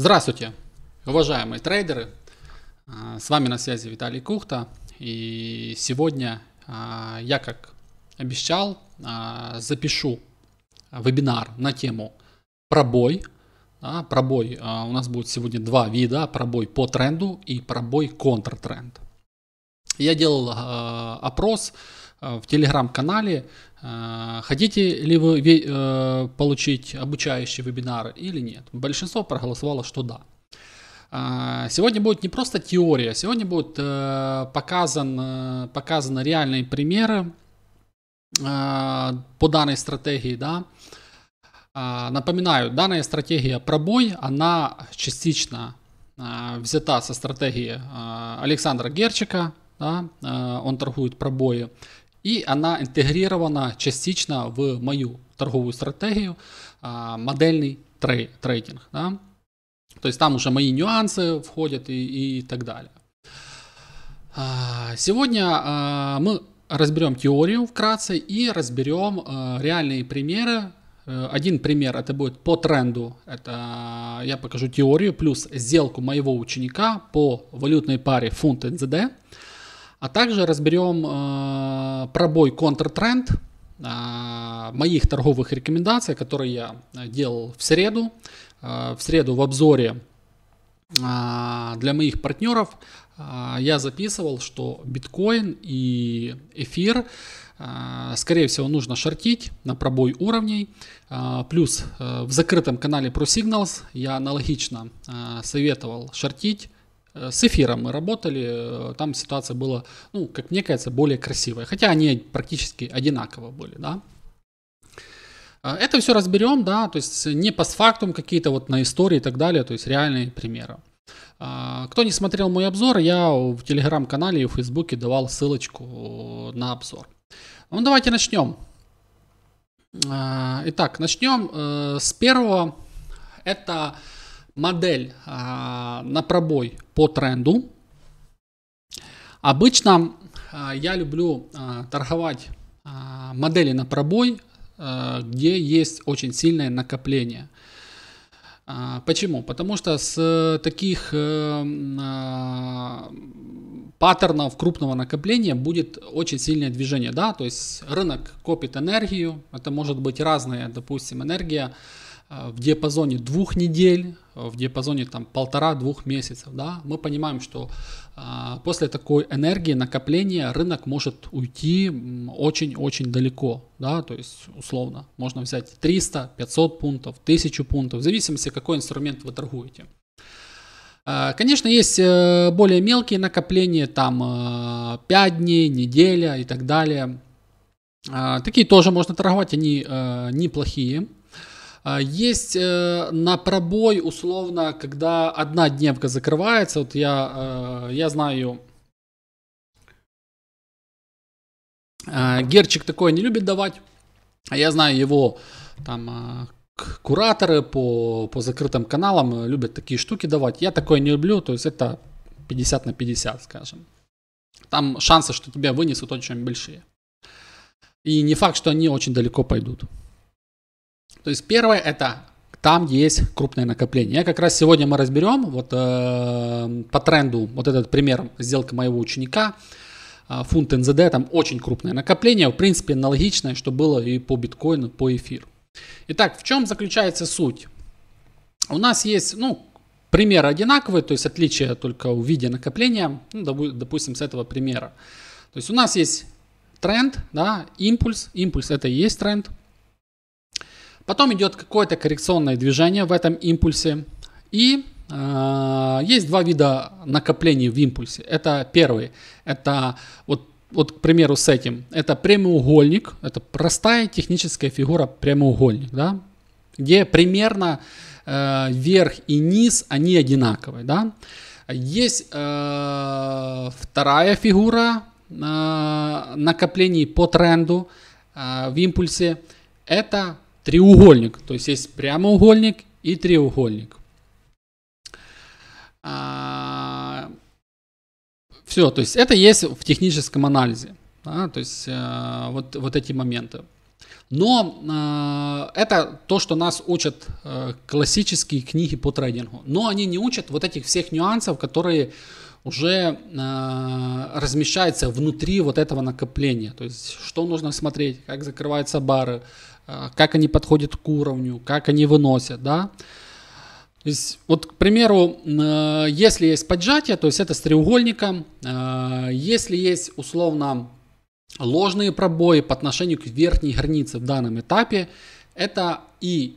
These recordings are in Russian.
Здравствуйте, уважаемые трейдеры! А, с вами на связи Виталий Кухта. И сегодня а, я, как обещал, а, запишу вебинар на тему пробой. Пробой у нас будет сегодня два вида. Пробой по тренду и пробой контртренд. Я делал опрос Э, в телеграм-канале. Э, хотите ли вы э, получить обучающие вебинары или нет? Большинство проголосовало, что да. Сегодня будет не просто теория, сегодня будут показан, показаны реальные примеры по данной стратегии. Да? Напоминаю, данная стратегия пробой, она частично взята со стратегии Александра Герчика, да? он торгует пробои, и она интегрирована частично в мою торговую стратегию а, модельный трей, трейдинг. Да? То есть там уже мои нюансы входят и, и так далее. А, Сегодня а, мы разберем теорию вкратце и разберем реальные примеры. Один пример это будет по тренду. Это я покажу теорию плюс сделку моего ученика по валютной паре фунт НЗД. А также разберем э, пробой контртренд э, моих торговых рекомендаций, которые я э, делал в среду. Э, в среду в обзоре э, для моих партнеров э, я записывал, что биткоин и эфир э, скорее всего, нужно шортить на пробой уровней. Э, плюс в закрытом канале ProSignals я аналогично советовал шортить Э, с эфиром мы работали, э, там ситуация была, ну, как мне кажется, более красивая. Хотя они практически одинаково были, да. Э, это все разберем, да, то есть не постфактум какие-то вот на истории и так далее, то есть реальные примеры. Кто не смотрел мой обзор, я в телеграм-канале и в фейсбуке давал ссылочку на обзор. Ну давайте начнем. Итак, начнем с первого. Это модель а, на пробой по тренду. Обычно а, я люблю а, торговать а, модели на пробой, где есть очень сильное накопление. почему? Потому что с таких э, паттернов крупного накопления будет очень сильное движение, да, то есть рынок копит энергию, это может быть разная, допустим, энергия, Э, в диапазоне двух недель, э, в диапазоне там полтора-двух месяцев, да, мы понимаем, что а, после такой энергии накопления рынок может уйти очень-очень далеко, да, то есть условно можно взять 300, 500 пунктов, 1000 пунктов, в зависимости, какой инструмент вы торгуете. конечно, есть более мелкие накопления, там 5 дней, неделя и так далее. такие тоже можно торговать, они неплохие. А, есть э, на пробой, условно, когда одна дневка закрывается, вот я, э, я знаю, э, Герчик такое не любит давать, а я знаю его там кураторы по, по закрытым каналам любят такие штуки давать. Я такое не люблю, то есть это 50 на 50, скажем. Там шансы, что тебя вынесут, очень большие. И не факт, что они очень далеко пойдут. То есть первое это там есть крупное накопление. Я как раз сегодня мы разберем вот э, по тренду вот этот пример сделка моего ученика э, фунт НЗД там очень крупное накопление, в принципе аналогичное, что было и по биткоину, по эфиру. Итак, в чем заключается суть? У нас есть ну примеры одинаковые, то есть отличие только в виде накопления, ну, допустим с этого примера. То есть у нас есть тренд, да, импульс, импульс это и есть тренд, Потом идет какое-то коррекционное движение в этом импульсе. И э, есть два вида накоплений в импульсе. Это первый, это вот, вот к примеру с этим, это прямоугольник, это простая техническая фигура прямоугольник, да, где примерно э, верх и низ они одинаковые, да. Есть э, вторая фигура э, накоплений по тренду э, в импульсе, это треугольник. То есть есть прямоугольник и треугольник. А, все, то есть это есть в техническом анализе. Да, то есть э, вот, вот эти моменты. Но э, это то, что нас учат э, классические книги по трейдингу. Но они не учат вот этих всех нюансов, которые уже э, размещается внутри вот этого накопления. То есть, что нужно смотреть, как закрываются бары, э, как они подходят к уровню, как они выносят, да. То есть, вот, к примеру, э, если есть поджатие, то есть это с треугольником, э, если есть условно ложные пробои по отношению к верхней границе в данном этапе, это и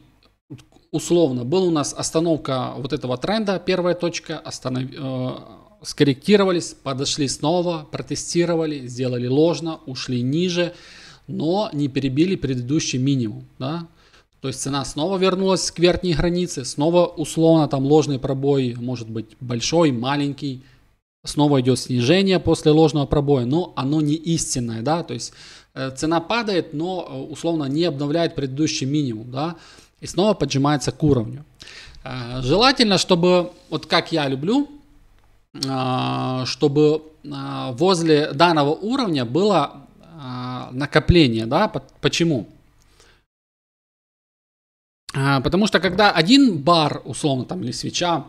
условно был у нас остановка вот этого тренда, первая точка, останов... Э, скорректировались, подошли снова, протестировали, сделали ложно, ушли ниже, но не перебили предыдущий минимум. Да? То есть цена снова вернулась к верхней границе, снова условно там ложный пробой может быть большой, маленький, снова идет снижение после ложного пробоя, но оно не истинное, да, то есть э, цена падает, но э, условно не обновляет предыдущий минимум, да, и снова поджимается к уровню. Э, желательно, чтобы, вот как я люблю, а, чтобы а, возле данного уровня было а, накопление, да, почему? Потому что когда один бар, условно, там, или свеча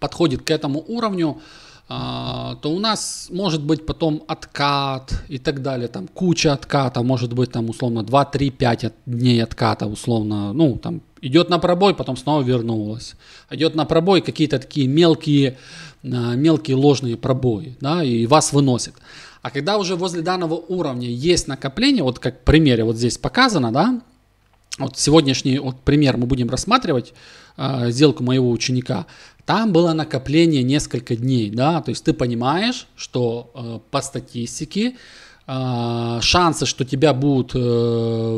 подходит к этому уровню, то у нас может быть потом откат и так далее, там куча отката, может быть там условно 2, 3, 5 дней отката, условно, ну там идет на пробой, потом снова вернулась, идет на пробой, какие-то такие мелкие мелкие ложные пробои, да, и вас выносит. А когда уже возле данного уровня есть накопление, вот как в примере вот здесь показано, да, вот сегодняшний вот пример мы будем рассматривать, э, сделку моего ученика, там было накопление несколько дней, да, то есть ты понимаешь, что э, по статистике а, шансы, что тебя будут э,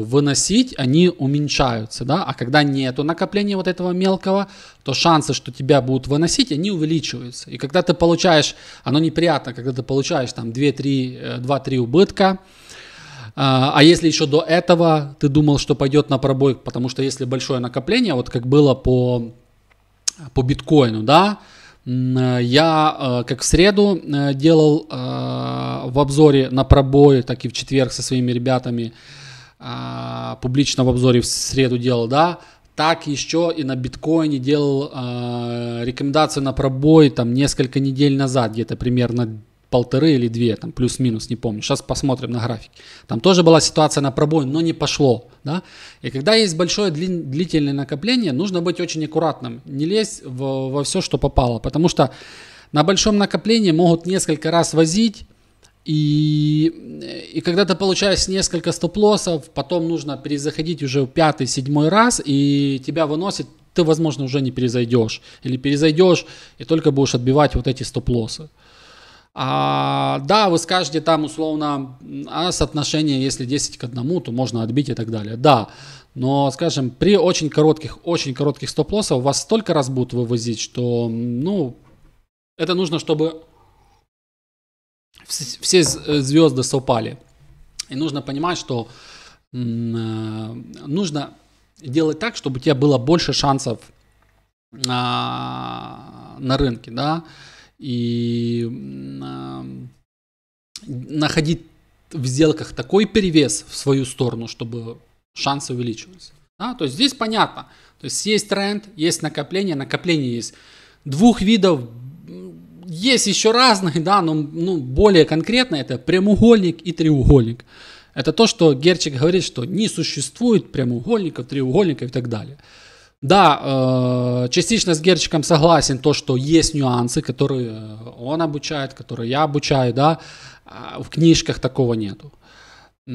выносить, они уменьшаются, да, а когда нету накопления вот этого мелкого, то шансы, что тебя будут выносить, они увеличиваются. И когда ты получаешь, оно неприятно, когда ты получаешь там 2-3, 2-3 э, убытка, а, а если еще до этого ты думал, что пойдет на пробой, потому что если большое накопление, вот как было по, по биткоину, да, э, я как в среду делал в обзоре на пробой так и в четверг со своими ребятами, а, публично в обзоре в среду делал, да, так еще и на биткоине делал а, рекомендацию на пробой там несколько недель назад, где-то примерно полторы или две, там плюс-минус, не помню. Сейчас посмотрим на график. Там тоже была ситуация на пробой, но не пошло. Да? И когда есть большое дли- длительное накопление, нужно быть очень аккуратным. Не лезть во все, что попало. Потому что на большом накоплении могут несколько раз возить, и, э, и когда ты получаешь несколько стоп-лоссов, потом нужно перезаходить уже в пятый, седьмой раз, и тебя выносит, ты, возможно, уже не перезайдешь. Или перезайдешь, и только будешь отбивать вот эти стоп-лоссы. А, да, вы скажете там условно, а соотношение, если 10 к 1, то можно отбить и так далее. Да, но, скажем, при очень коротких, очень коротких стоп-лоссах вас столько раз будут вывозить, что, ну, это нужно, чтобы все э, звезды совпали. И нужно понимать, что э, нужно делать так, чтобы у тебя было больше шансов на, на рынке, да, и на, э, находить в сделках такой перевес в свою сторону, чтобы шансы увеличивались. Да? То есть здесь понятно, то есть есть тренд, есть накопление, накопление есть двух видов, есть еще разные, да, но ну, более конкретно это прямоугольник и треугольник. Это то, что Герчик говорит, что не существует прямоугольников, треугольников и так далее. Да, э, частично с Герчиком согласен, то, что есть нюансы, которые э, он обучает, которые я обучаю, да, а в книжках такого нету.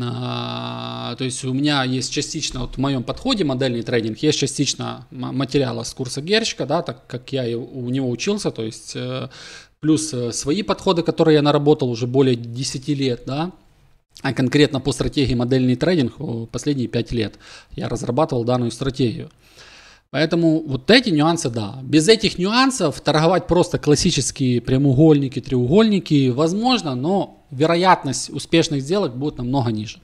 А, то есть у меня есть частично, вот в моем подходе модельный трейдинг, есть частично материала с курса Герчика, да, так как я у него учился, то есть э, плюс э, свои подходы, которые я наработал уже более 10 лет, да, а конкретно по стратегии модельный трейдинг последние 5 лет я разрабатывал данную стратегию. Поэтому вот эти нюансы, да. Без этих нюансов торговать просто классические прямоугольники, треугольники возможно, но вероятность успешных сделок будет намного ниже.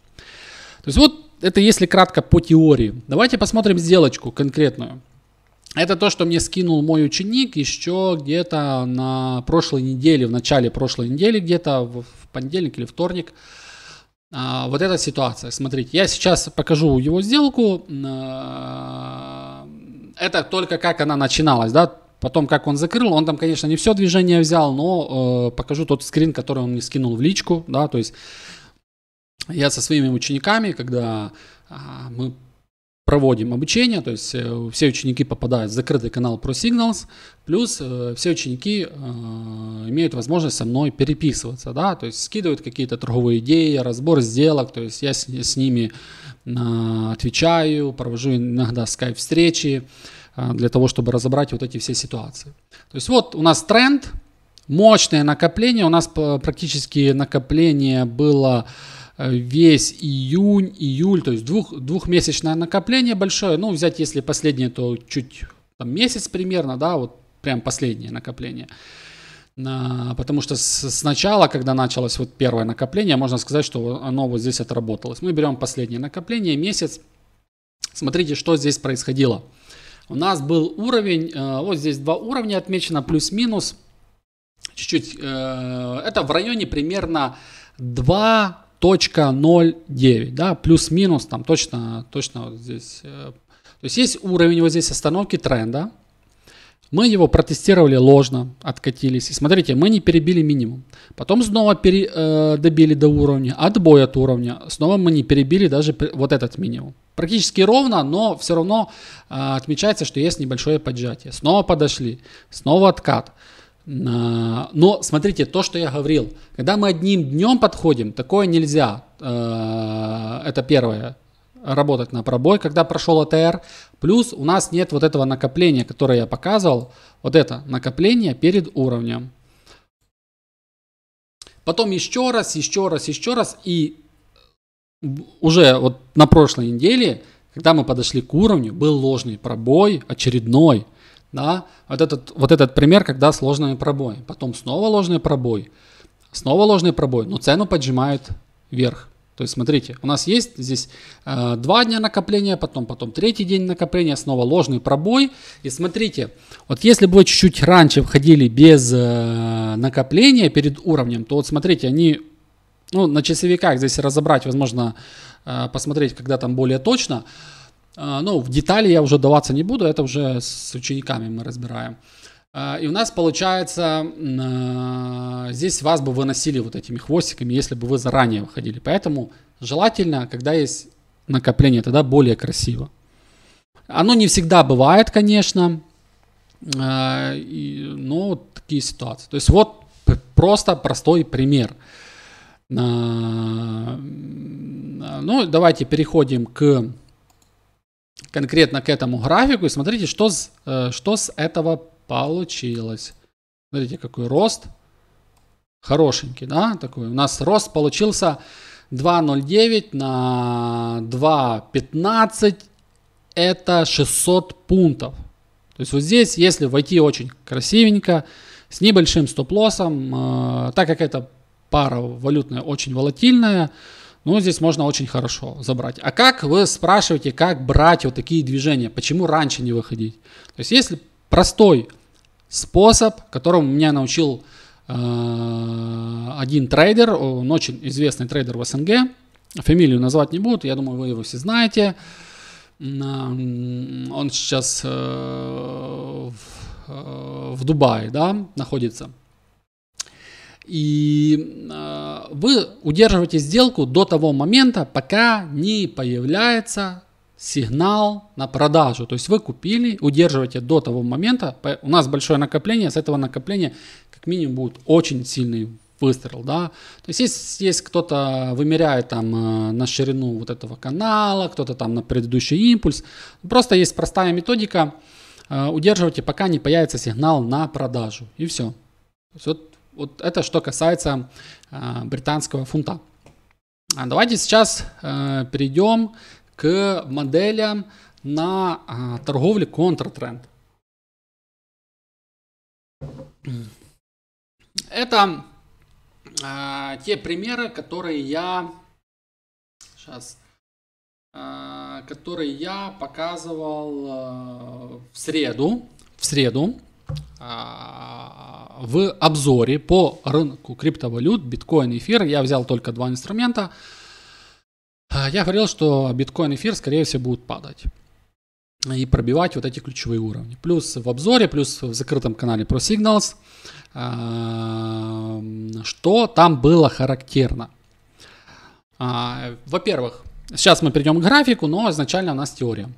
То есть вот это если кратко по теории. Давайте посмотрим сделочку конкретную. Это то, что мне скинул мой ученик еще где-то на прошлой неделе, в начале прошлой недели, где-то в понедельник или вторник. А, вот эта ситуация. Смотрите, я сейчас покажу его сделку. А, это только как она начиналась, да, Потом, как он закрыл, он там, конечно, не все движение взял, но э, покажу тот скрин, который он мне скинул в личку, да, то есть я со своими учениками, когда э, мы проводим обучение, то есть э, все ученики попадают в закрытый канал ProSignals, плюс э, все ученики э, имеют возможность со мной переписываться, да, то есть скидывают какие-то торговые идеи, разбор сделок, то есть я с, с ними э, отвечаю, провожу иногда скайп-встречи, встречи Э, для того, чтобы разобрать вот эти все ситуации. То есть вот у нас тренд, мощное накопление. У нас практически накопление было э, весь июнь, июль, то есть двух, двухмесячное накопление большое. Ну, взять, если последнее, то чуть там, месяц примерно, да, вот прям последнее накопление. потому что сначала, когда началось вот первое накопление, можно сказать, что оно вот здесь отработалось. Мы берем последнее накопление, месяц. Смотрите, что здесь происходило у нас был уровень, э, вот здесь два уровня отмечено, плюс-минус, чуть-чуть, э, это в районе примерно 2.09, да, плюс-минус, там точно, точно вот здесь, э, то есть есть уровень вот здесь остановки тренда, мы его протестировали ложно, откатились. И смотрите, мы не перебили минимум. Потом снова пере, э, добили до уровня, отбой от уровня. Снова мы не перебили даже вот этот минимум. Практически ровно, но все равно э, отмечается, что есть небольшое поджатие. Снова подошли, снова откат. Э, но смотрите, то, что я говорил, когда мы одним днем подходим, такое нельзя. Э, это первое работать на пробой, когда прошел АТР. Плюс у нас нет вот этого накопления, которое я показывал. Вот это накопление перед уровнем. Потом еще раз, еще раз, еще раз. И уже вот на прошлой неделе, когда мы подошли к уровню, был ложный пробой, очередной. Да? Вот, этот, вот этот пример, когда с ложными пробоями. Потом снова ложный пробой. Снова ложный пробой, но цену поджимают вверх. То есть смотрите, у нас есть здесь э, два дня накопления, потом, потом третий день накопления, снова ложный пробой. И смотрите, вот если бы вы чуть-чуть раньше входили без э, накопления перед уровнем, то вот смотрите, они ну, на часовиках здесь разобрать, возможно, э, посмотреть, когда там более точно. Э, ну, в детали я уже даваться не буду, это уже с учениками мы разбираем. А, и у нас получается, а, здесь вас бы выносили вот этими хвостиками, если бы вы заранее выходили. Поэтому желательно, когда есть накопление, тогда более красиво. Оно не всегда бывает, конечно, а, но такие ситуации. То есть вот просто простой пример. Ну, давайте переходим к конкретно к этому графику и смотрите, что с, э, что с этого Получилось. Смотрите, какой рост. Хорошенький, да, такой. У нас рост получился 2.09 на 2.15. Это 600 пунктов. То есть вот здесь, если войти очень красивенько, с небольшим стоп-лоссом, э, так как эта пара валютная очень волатильная, ну, здесь можно очень хорошо забрать. А как вы спрашиваете, как брать вот такие движения? Почему раньше не выходить? То есть, если Простой способ, которому меня научил э, один трейдер, он очень известный трейдер в СНГ. Фамилию назвать не буду, я думаю, вы его все знаете. Он сейчас э, в, э, в Дубае да, находится. И э, вы удерживаете сделку до того момента, пока не появляется сигнал на продажу. То есть вы купили, удерживаете до того момента. У нас большое накопление, с этого накопления как минимум будет очень сильный выстрел, да. То есть есть, есть кто-то вымеряет там э, на ширину вот этого канала, кто-то там на предыдущий импульс. Просто есть простая методика. Э, удерживайте, пока не появится сигнал на продажу. И все. То есть вот, вот это что касается э, британского фунта. А давайте сейчас перейдем к моделям на а, торговле контртренд. Это а, те примеры, которые я сейчас, а, которые я показывал э, в среду, в среду а, в обзоре по рынку криптовалют, биткоин, эфир. Я взял только два инструмента. А, я говорил, что биткоин и эфир, скорее всего, будут падать и пробивать вот эти ключевые уровни. Плюс в обзоре, плюс в закрытом канале про Signals, а, что там было характерно. А, во-первых, сейчас мы перейдем к графику, но изначально у нас теория.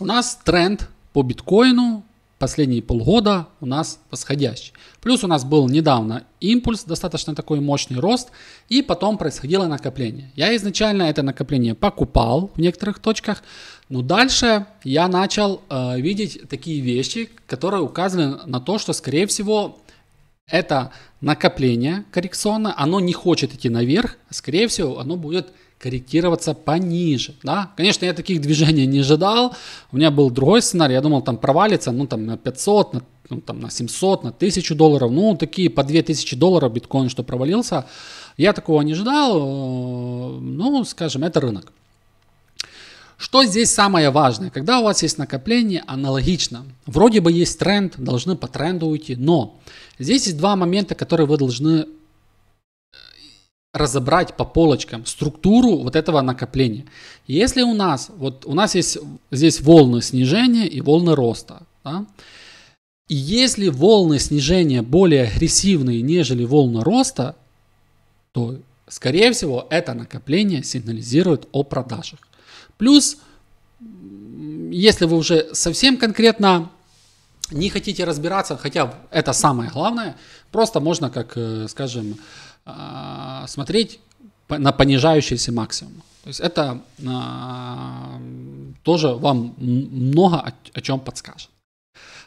У нас тренд по биткоину последние полгода у нас восходящий. Плюс у нас был недавно импульс, достаточно такой мощный рост, и потом происходило накопление. Я изначально это накопление покупал в некоторых точках, но дальше я начал э, видеть такие вещи, которые указывали на то, что, скорее всего, это накопление коррекционное, оно не хочет идти наверх, а, скорее всего, оно будет корректироваться пониже. Да? Конечно, я таких движений не ожидал. У меня был другой сценарий. Я думал, там провалится ну, там, на 500, на, ну, там, на 700, на 1000 долларов. Ну, такие по 2000 долларов биткоин, что провалился. Я такого не ожидал. Э, ну, скажем, это рынок. Что здесь самое важное? Когда у вас есть накопление, аналогично. Вроде бы есть тренд, должны по тренду уйти, но здесь есть два момента, которые вы должны разобрать по полочкам структуру вот этого накопления. Если у нас, вот у нас есть здесь волны снижения и волны роста, да? и если волны снижения более агрессивные, нежели волны роста, то, скорее всего, это накопление сигнализирует о продажах. Плюс, если вы уже совсем конкретно не хотите разбираться, хотя это самое главное, просто можно, как, э, скажем, а, смотреть на понижающийся максимум. То есть это а, тоже вам много о, чем подскажет.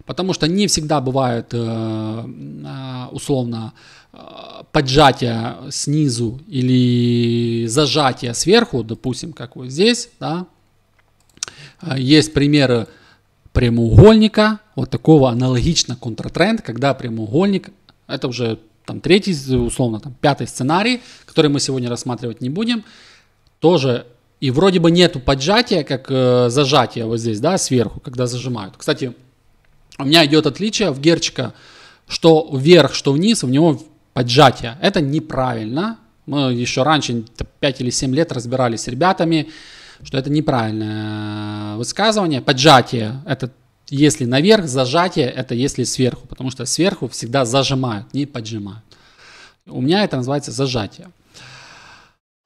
Потому что не всегда бывают э, а, условно поджатие снизу или зажатие сверху, допустим, как вот здесь, да, есть примеры прямоугольника, вот такого аналогично контратренд, когда прямоугольник, это уже там третий, условно, там пятый сценарий, который мы сегодня рассматривать не будем, тоже и вроде бы нету поджатия, как э, зажатия вот здесь, да, сверху, когда зажимают. Кстати, у меня идет отличие в герчика, что вверх, что вниз, у него поджатие. Это неправильно. Мы еще раньше, 5 или 7 лет разбирались с ребятами, что это неправильное э, высказывание. Поджатие – это если наверх, зажатие – это если сверху, потому что сверху всегда зажимают, не поджимают. У меня это называется зажатие.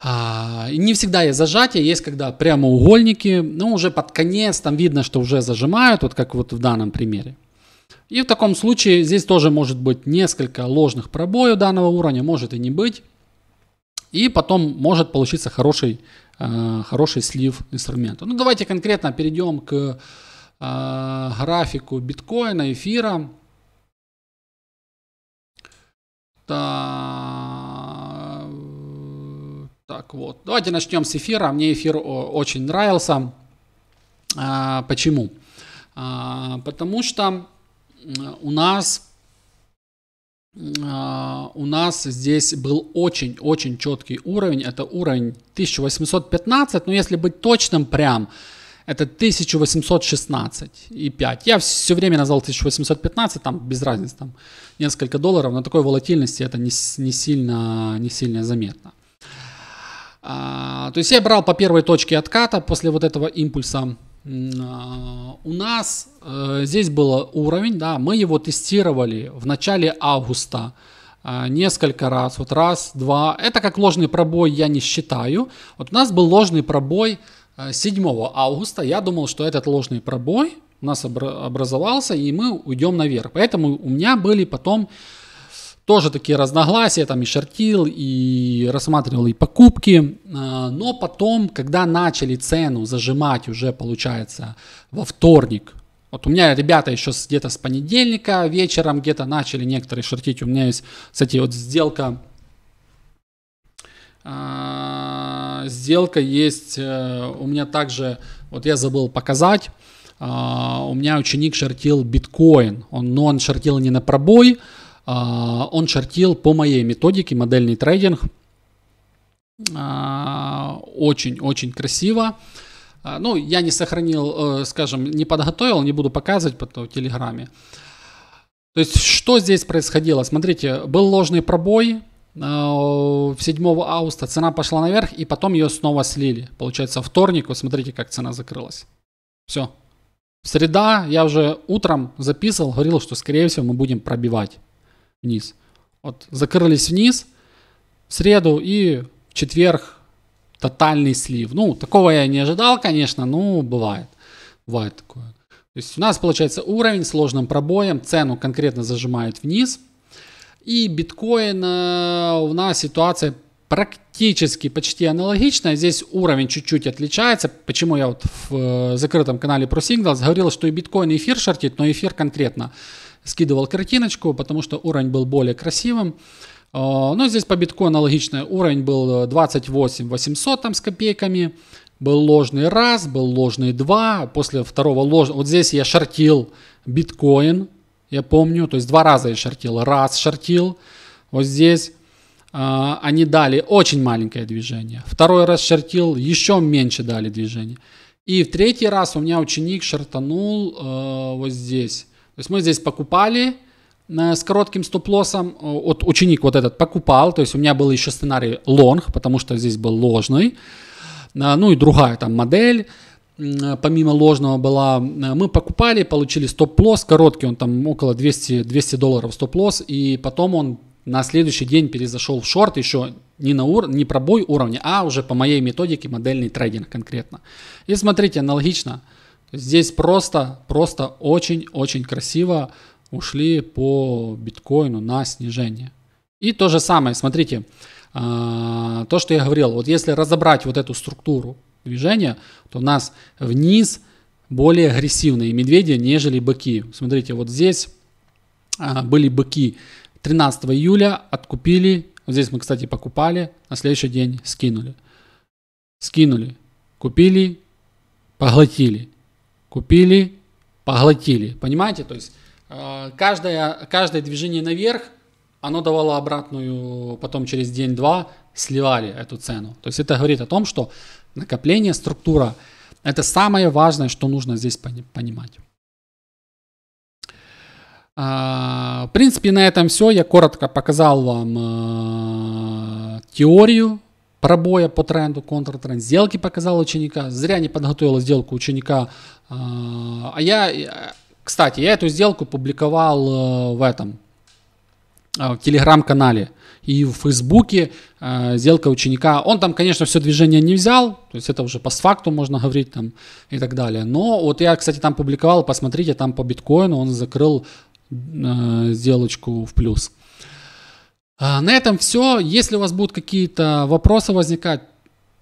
А, не всегда есть зажатие, есть когда прямоугольники, ну уже под конец там видно, что уже зажимают, вот как вот в данном примере. И в таком случае здесь тоже может быть несколько ложных пробоев данного уровня, может и не быть. И потом может получиться хороший, э, хороший слив инструмента. Ну давайте конкретно перейдем к а, графику биткоина эфира Так вот. Давайте начнем с эфира. Мне эфир очень нравился. А, почему? А, потому что у нас у нас здесь был очень-очень четкий уровень. Это уровень 1815. Но если быть точным, прям это 1816,5. Я все время назвал 1815, там без разницы, там несколько долларов, на такой волатильности это не, не, сильно, не сильно заметно. А, то есть я брал по первой точке отката после вот этого импульса. А, у нас а, здесь был уровень, да, мы его тестировали в начале августа а, несколько раз, вот раз, два. Это как ложный пробой я не считаю. Вот у нас был ложный пробой 7 э, августа я думал, что этот ложный пробой у нас образовался, и мы уйдем наверх. Поэтому у меня были потом тоже такие разногласия, там и шортил, и рассматривал и покупки. Э, но потом, когда начали цену зажимать уже, получается, во вторник, вот у меня ребята еще где-то с понедельника вечером где-то начали некоторые шортить. У меня есть, кстати, вот сделка э, сделка есть, э, у меня также, вот я забыл показать, а, у меня ученик шортил биткоин, он, но он шортил не на пробой, а, он шортил по моей методике модельный трейдинг, очень-очень а, красиво. Ну, я не сохранил, э, скажем, не подготовил, не буду показывать потом в Телеграме. То есть, что здесь происходило? Смотрите, был ложный пробой, 7 а, августа цена пошла наверх, и потом ее снова слили. Получается, вторник, вот смотрите, как цена закрылась. Все. Среда, я уже утром записывал, говорил, что, скорее всего, мы будем пробивать вниз. Вот, закрылись вниз в среду и в четверг тотальный слив. Ну, такого я не ожидал, конечно, но бывает. Бывает такое. То есть у нас получается уровень сложным пробоем, цену конкретно зажимают вниз – и биткоин, у нас ситуация практически почти аналогичная. Здесь уровень чуть-чуть отличается. Почему я вот в э, закрытом канале про Signals говорил, что и биткоин, и эфир шортит, но эфир конкретно скидывал картиночку, потому что уровень был более красивым. Э, но здесь по биткоину аналогично. Уровень был 28 э, 800 там с копейками. Был ложный раз, был ложный два. После второго ложного... Вот здесь я шортил биткоин я помню, то есть два раза я шортил, раз шортил, вот здесь э, они дали очень маленькое движение, второй раз шортил, еще меньше дали движение, и в третий раз у меня ученик шортанул э, вот здесь, то есть мы здесь покупали, э, с коротким стоп-лоссом. Э, вот ученик вот этот покупал, то есть у меня был еще сценарий лонг, потому что здесь был ложный. Э, ну и другая там модель. Э, помимо ложного была, э, мы покупали, получили стоп-лосс, короткий, он там около 200, 200 долларов стоп-лосс, и потом он на следующий день перезашел в шорт еще не на ур, не пробой уровня, а уже по моей методике модельный трейдинг конкретно. И смотрите, аналогично, здесь просто, просто очень-очень красиво ушли по биткоину на снижение. И то же самое, смотрите, а, то, что я говорил, вот если разобрать вот эту структуру движения, то у нас вниз более агрессивные медведи, нежели быки. Смотрите, вот здесь а, были быки 13 июля, откупили. здесь мы, кстати, покупали, на следующий день скинули. Скинули, купили, поглотили. Купили, поглотили. Понимаете? То есть а, каждое, каждое движение наверх – оно давало обратную, потом через день-два сливали эту цену. То есть это говорит о том, что накопление, структура – это самое важное, что нужно здесь понимать. А, в принципе, на этом все. Я коротко показал вам а, теорию пробоя по тренду, контртренд, сделки показал ученика. Зря не подготовил сделку ученика. А, а я, кстати, я эту сделку публиковал э, в этом, а, в телеграм-канале и в Фейсбуке а, сделка ученика. Он там, конечно, все движение не взял, то есть это уже по факту можно говорить там и так далее. Но вот я, кстати, там публиковал, посмотрите, там по биткоину он закрыл а, сделочку в плюс. на этом все. Если у вас будут какие-то вопросы возникать,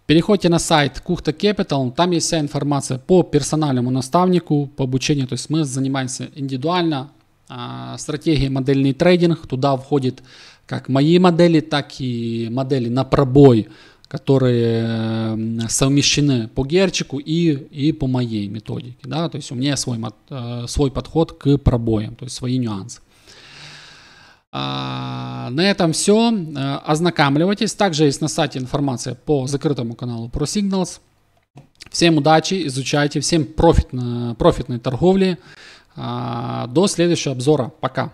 Переходите на сайт Кухта Capital, там есть вся информация по персональному наставнику, по обучению, то есть мы занимаемся индивидуально, а, Стратегии модельный трейдинг. Туда входит как мои модели, так и модели на пробой, которые совмещены по Герчику и, и по моей методике. Да? То есть у меня свой, э, свой подход к пробоям, то есть свои нюансы. А, на этом все. Э, Ознакомливайтесь. Также есть на сайте информация по закрытому каналу про ProSignals. Всем удачи, изучайте, всем профитно, профитной торговли. А, до следующего обзора. Пока.